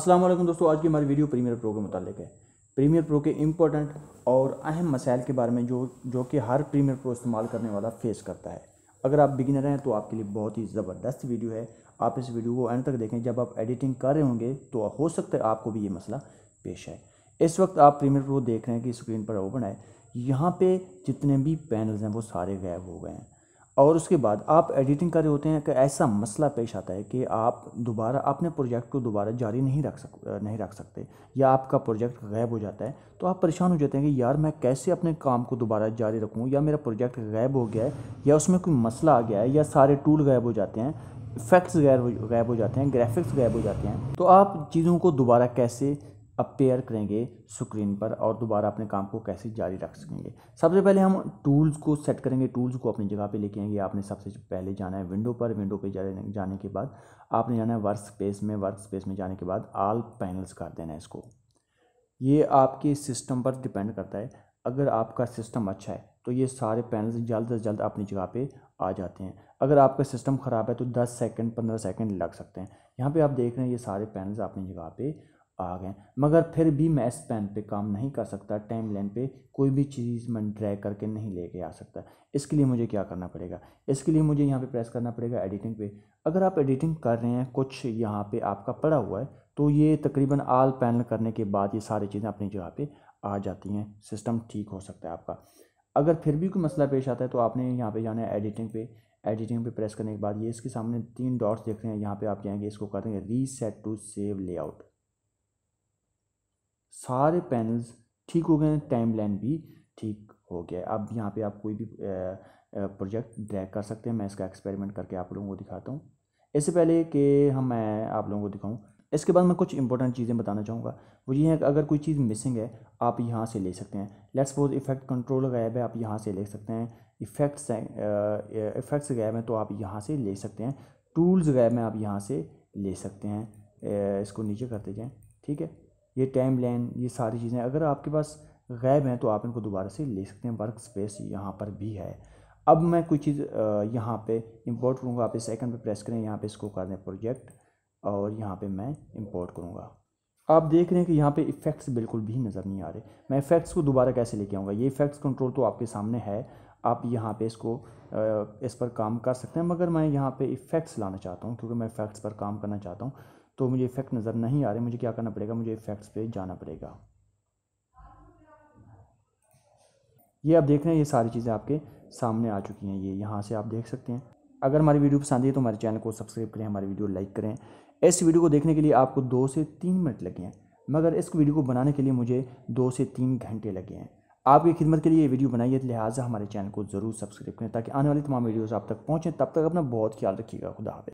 अस्सलाम वालेकुम दोस्तों आज की हमारी वीडियो प्रीमियर प्रो के मुतालिक है प्रीमियर प्रो के इम्पोर्टेंट और अहम मसाइल के बारे में जो जो कि हर प्रीमियर प्रो इस्तेमाल करने वाला फेस करता है अगर आप बिगिनर हैं तो आपके लिए बहुत ही ज़बरदस्त वीडियो है आप इस वीडियो को एंड तक देखें जब आप एडिटिंग कर रहे होंगे तो हो सकता है आपको भी ये मसला पेश है इस वक्त आप प्रीमियर प्रो देख रहे हैं कि स्क्रीन पर ओपन है यहाँ पर जितने भी पैनल्स हैं वो सारे गायब हो गए हैं और उसके बाद आप एडिटिंग कर रहे होते हैं कि ऐसा मसला पेश आता है कि आप दोबारा अपने प्रोजेक्ट को दोबारा जारी नहीं रख सक नहीं रख सकते या आपका प्रोजेक्ट गायब हो जाता है तो आप परेशान हो जाते हैं कि यार मैं कैसे अपने काम को दोबारा जारी रखूँ या मेरा प्रोजेक्ट गायब हो गया है या उसमें कोई मसला आ गया है या सारे टूल गायब हो जाते हैं इफ़ेक्ट्स गायब गायब हो जाते हैं ग्राफिक्स गायब हो जाते हैं तो आप चीज़ों को दोबारा कैसे अपेयर करेंगे स्क्रीन पर और दोबारा अपने काम को कैसे जारी रख सकेंगे सबसे पहले हम टूल्स को सेट करेंगे टूल्स को अपनी जगह पे लेके आएंगे आपने सबसे पहले जाना है विंडो पर विंडो पे जाने के बाद आपने जाना है वर्क स्पेस में वर्क स्पेस में जाने के बाद आल पैनल्स कर देना है इसको ये आपके सिस्टम पर डिपेंड करता है अगर आपका सिस्टम अच्छा है तो ये सारे पैनल्स जल्द अज़ जल्द अपनी जगह पर आ जाते हैं अगर आपका सिस्टम ख़राब है तो दस सेकेंड पंद्रह सेकेंड लग सकते हैं यहाँ पर आप देख रहे हैं ये सारे पैनल्स अपनी जगह पर आ गए मगर फिर भी मैं स्पैन पे काम नहीं कर सकता टाइम लाइन पर कोई भी चीज़ मैं ड्रैग करके नहीं लेके आ सकता इसके लिए मुझे क्या करना पड़ेगा इसके लिए मुझे यहाँ पे प्रेस करना पड़ेगा एडिटिंग पे अगर आप एडिटिंग कर रहे हैं कुछ यहाँ पे आपका पड़ा हुआ है तो ये तकरीबन आल पैनल करने के बाद ये सारी चीज़ें अपनी जगह पर आ जाती हैं सिस्टम ठीक हो सकता है आपका अगर फिर भी कोई मसला पेश आता है तो आपने यहाँ पे जाना है एडिटिंग पे एडिटिंग पे प्रेस करने के बाद ये इसके सामने तीन डॉट्स देख रहे हैं यहाँ पे आप जाएंगे इसको कर re reset to save layout सारे पैनल्स ठीक हो गए टाइम लाइन भी ठीक हो गया अब यहाँ पे आप कोई भी प्रोजेक्ट ड्रैग कर सकते हैं मैं इसका एक्सपेरिमेंट करके आप लोगों को दिखाता हूँ इससे पहले कि हम मैं आप लोगों को दिखाऊँ इसके बाद मैं कुछ इंपॉर्टेंट चीज़ें बताना चाहूँगा वो ये है कि अगर कोई चीज़ मिसिंग है आप यहाँ से ले सकते हैं लेट्स सपोज इफेक्ट कंट्रोल गायब है आप यहाँ से ले सकते हैं इफेक्ट्स हैं इफेक्ट्स गायब हैं तो आप यहाँ से ले सकते हैं टूल्स गायब हैं आप यहाँ से ले सकते हैं इसको नीचे करते जाएँ ठीक है ये टाइम लाइन ये सारी चीज़ें अगर आपके पास गैब हैं तो आप इनको दोबारा से ले सकते हैं वर्क स्पेस यहाँ पर भी है अब मैं कोई चीज़ यहाँ पे इंपोर्ट करूँगा आप इस सेकंड पे प्रेस करें यहाँ पे इसको कर दें प्रोजेक्ट और यहाँ पे मैं इंपोर्ट करूँगा आप देख रहे हैं कि यहाँ पे इफ़ेक्ट्स बिल्कुल भी नज़र नहीं आ रहे मैं इफ़ेक्ट्स को दोबारा कैसे लेके आऊँगा ये इफ़ेक्ट्स कंट्रोल तो आपके सामने है आप यहाँ पे इसको इस पर काम कर सकते हैं मगर मैं यहाँ पे इफ़ेक्ट्स लाना चाहता हूँ क्योंकि मैं इफ़ेक्ट्स पर काम करना चाहता हूँ तो मुझे इफ़ेक्ट नज़र नहीं आ रहे मुझे क्या करना पड़ेगा मुझे इफ़ेक्ट्स पे जाना पड़ेगा ये आप देख रहे हैं ये सारी चीज़ें आपके सामने आ चुकी हैं ये यहाँ से आप देख सकते हैं अगर हमारी वीडियो पसंद है तो हमारे चैनल को सब्सक्राइब करें हमारी वीडियो लाइक करें इस वीडियो को देखने के लिए आपको दो से तीन मिनट लगे हैं मगर इस वीडियो को बनाने के लिए मुझे दो से तीन घंटे लगे हैं आपकी खिदमत के लिए ये वीडियो बनाई है लिहाजा हमारे चैनल को ज़रूर सब्सक्राइब करें ताकि आने वाली तमाम वीडियोज़ आप तक पहुँचें तब तक अपना बहुत ख्याल रखिएगा खुदा हाफ़